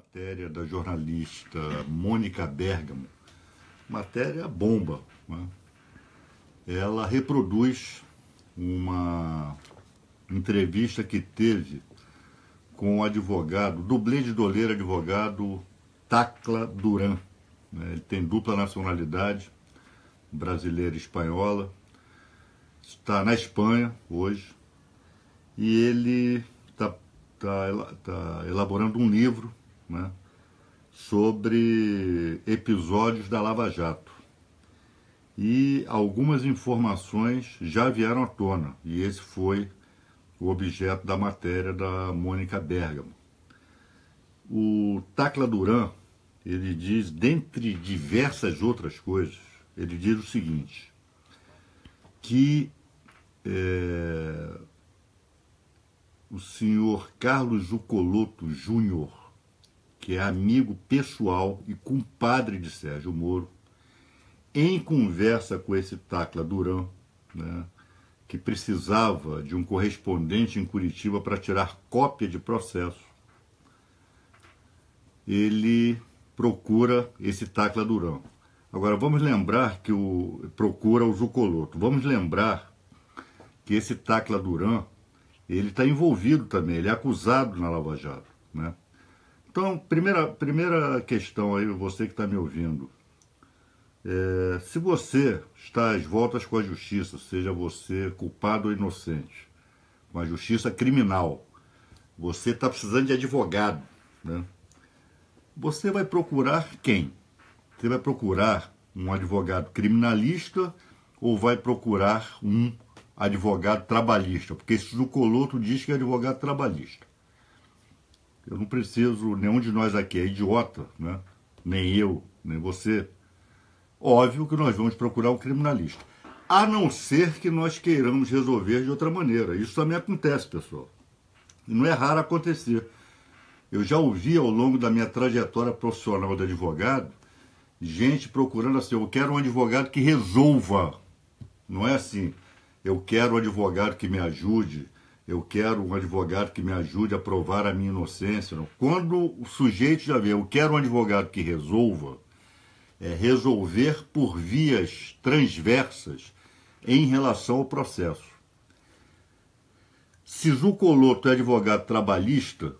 matéria da jornalista Mônica Bergamo, matéria bomba. Né? Ela reproduz uma entrevista que teve com o advogado, dublê de doleiro advogado Tacla Duran. Né? Ele tem dupla nacionalidade, brasileira e espanhola. Está na Espanha hoje. E ele está tá, tá, tá elaborando um livro né, sobre episódios da Lava Jato. E algumas informações já vieram à tona, e esse foi o objeto da matéria da Mônica Bergamo. O Tacla Duran, ele diz, dentre diversas outras coisas, ele diz o seguinte, que é, o senhor Carlos Jucoloto Júnior que é amigo pessoal e compadre de Sérgio Moro, em conversa com esse Tacla Duran, né, que precisava de um correspondente em Curitiba para tirar cópia de processo, ele procura esse Tacla Duran. Agora vamos lembrar que o procura o Zucoloto. Vamos lembrar que esse Tacla Duran ele está envolvido também, ele é acusado na Lava Jato, né? Então, primeira, primeira questão aí, você que está me ouvindo. É, se você está às voltas com a justiça, seja você culpado ou inocente, com a justiça criminal, você está precisando de advogado, né? Você vai procurar quem? Você vai procurar um advogado criminalista ou vai procurar um advogado trabalhista? Porque isso do Coloto diz que é advogado trabalhista. Eu não preciso, nenhum de nós aqui é idiota, né? nem eu, nem você. Óbvio que nós vamos procurar um criminalista. A não ser que nós queiramos resolver de outra maneira. Isso também acontece, pessoal. E não é raro acontecer. Eu já ouvi ao longo da minha trajetória profissional de advogado, gente procurando assim, eu quero um advogado que resolva. Não é assim, eu quero um advogado que me ajude, eu quero um advogado que me ajude a provar a minha inocência. Não. Quando o sujeito já vê, eu quero um advogado que resolva, é resolver por vias transversas em relação ao processo. Se Zucoloto é advogado trabalhista,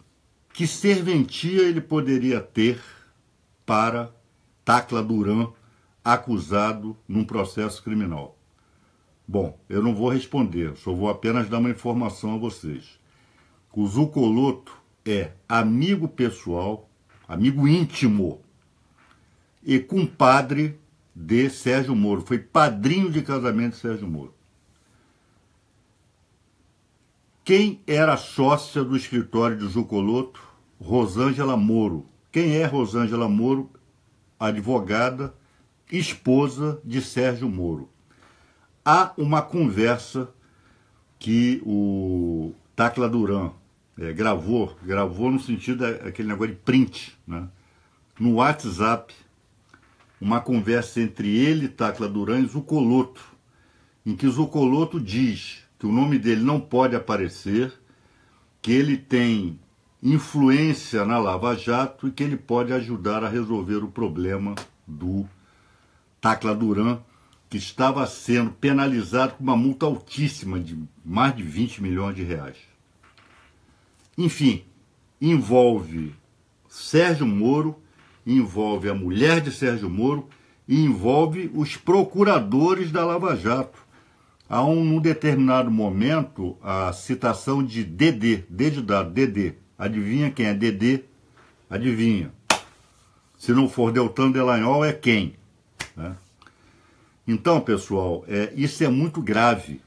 que serventia ele poderia ter para Tacla Duran acusado num processo criminal? Bom, eu não vou responder, só vou apenas dar uma informação a vocês. O Zucoloto é amigo pessoal, amigo íntimo e compadre de Sérgio Moro. Foi padrinho de casamento de Sérgio Moro. Quem era sócia do escritório de Zucoloto? Rosângela Moro. Quem é Rosângela Moro? Advogada, esposa de Sérgio Moro há uma conversa que o Tacla Duran é, gravou, gravou no sentido daquele é, negócio de print, né? no WhatsApp, uma conversa entre ele, Tacla Duran e Zucoloto, em que Zucoloto diz que o nome dele não pode aparecer, que ele tem influência na Lava Jato e que ele pode ajudar a resolver o problema do Tacla Duran, que estava sendo penalizado com uma multa altíssima de mais de 20 milhões de reais. Enfim, envolve Sérgio Moro, envolve a mulher de Sérgio Moro e envolve os procuradores da Lava Jato. Há um, determinado momento a citação de DD, D de DD. Adivinha quem é DD? Adivinha. Se não for Deltan Delanhol, é quem? Né? Então, pessoal, é, isso é muito grave.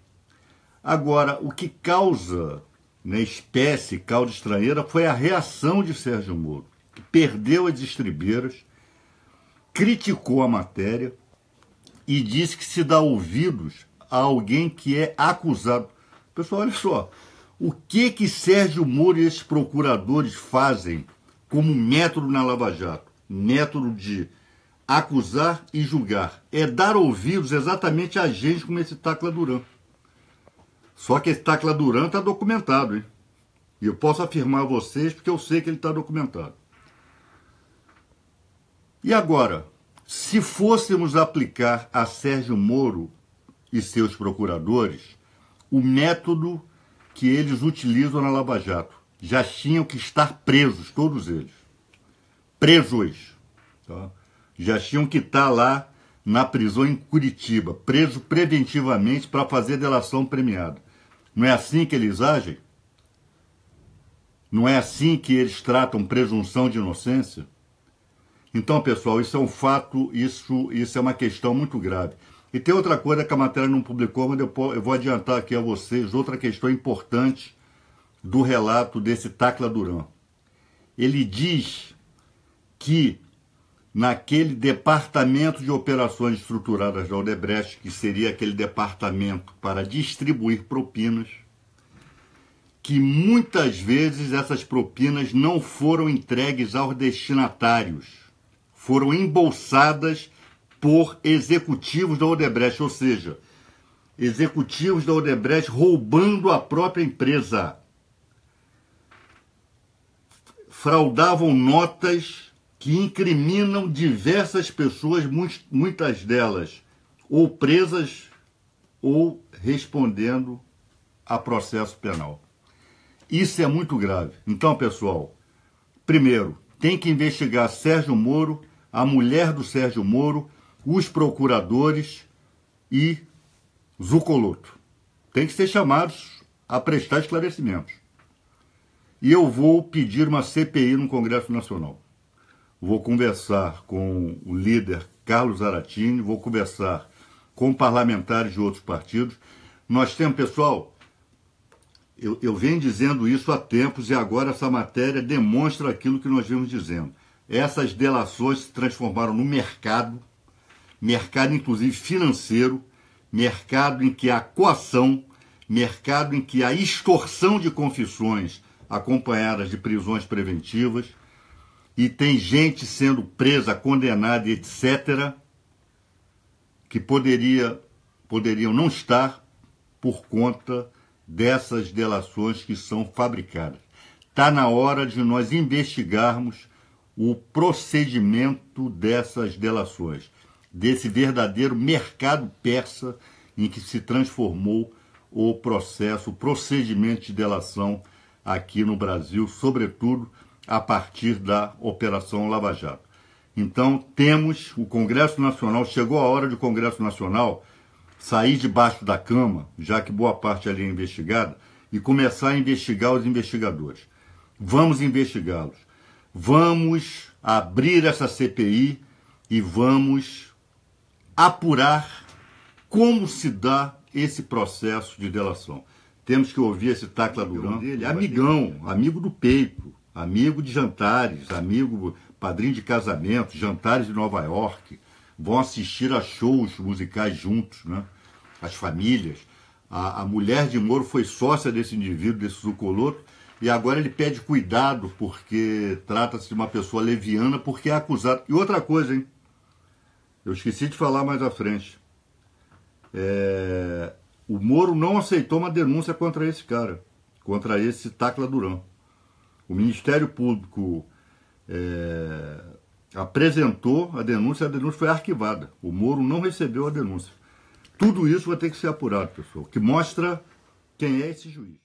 Agora, o que causa né, espécie, causa estranheira, foi a reação de Sérgio Moro, que perdeu as estribeiras, criticou a matéria e disse que se dá ouvidos a alguém que é acusado. Pessoal, olha só, o que que Sérgio Moro e esses procuradores fazem como método na Lava Jato? Método de acusar e julgar. É dar ouvidos exatamente a gente como esse Tacla Duran. Só que esse Tacla Duran está documentado, hein? E eu posso afirmar a vocês porque eu sei que ele está documentado. E agora, se fôssemos aplicar a Sérgio Moro e seus procuradores o método que eles utilizam na Lava Jato, já tinham que estar presos, todos eles. Presos. Tá? já tinham que estar tá lá na prisão em Curitiba, preso preventivamente para fazer delação premiada. Não é assim que eles agem? Não é assim que eles tratam presunção de inocência? Então, pessoal, isso é um fato, isso, isso é uma questão muito grave. E tem outra coisa que a matéria não publicou, mas eu vou adiantar aqui a vocês outra questão importante do relato desse Tacla Duran. Ele diz que naquele departamento de operações estruturadas da Odebrecht, que seria aquele departamento para distribuir propinas, que muitas vezes essas propinas não foram entregues aos destinatários, foram embolsadas por executivos da Odebrecht, ou seja, executivos da Odebrecht roubando a própria empresa. Fraudavam notas que incriminam diversas pessoas, muitas delas ou presas ou respondendo a processo penal. Isso é muito grave. Então, pessoal, primeiro, tem que investigar Sérgio Moro, a mulher do Sérgio Moro, os procuradores e Zucoloto. Tem que ser chamados a prestar esclarecimentos. E eu vou pedir uma CPI no Congresso Nacional vou conversar com o líder Carlos Aratini, vou conversar com parlamentares de outros partidos. Nós temos, pessoal, eu, eu venho dizendo isso há tempos e agora essa matéria demonstra aquilo que nós vimos dizendo. Essas delações se transformaram no mercado, mercado inclusive financeiro, mercado em que a coação, mercado em que a extorsão de confissões acompanhadas de prisões preventivas, e tem gente sendo presa, condenada, etc., que poderia, poderiam não estar por conta dessas delações que são fabricadas. Está na hora de nós investigarmos o procedimento dessas delações, desse verdadeiro mercado persa em que se transformou o processo, o procedimento de delação aqui no Brasil, sobretudo a partir da Operação Lava Jato. Então, temos o Congresso Nacional, chegou a hora do Congresso Nacional sair debaixo da cama, já que boa parte ali é investigada, e começar a investigar os investigadores. Vamos investigá-los. Vamos abrir essa CPI e vamos apurar como se dá esse processo de delação. Temos que ouvir esse Tacla Duran, amigão, amigo do peito amigo de jantares, amigo, padrinho de casamento, jantares de Nova York, vão assistir a shows musicais juntos, né? as famílias. A, a mulher de Moro foi sócia desse indivíduo, desse zucoloto, e agora ele pede cuidado porque trata-se de uma pessoa leviana porque é acusado. E outra coisa, hein? Eu esqueci de falar mais à frente. É... O Moro não aceitou uma denúncia contra esse cara, contra esse Tacla Durão. O Ministério Público é, apresentou a denúncia, a denúncia foi arquivada. O Moro não recebeu a denúncia. Tudo isso vai ter que ser apurado, pessoal, que mostra quem é esse juiz.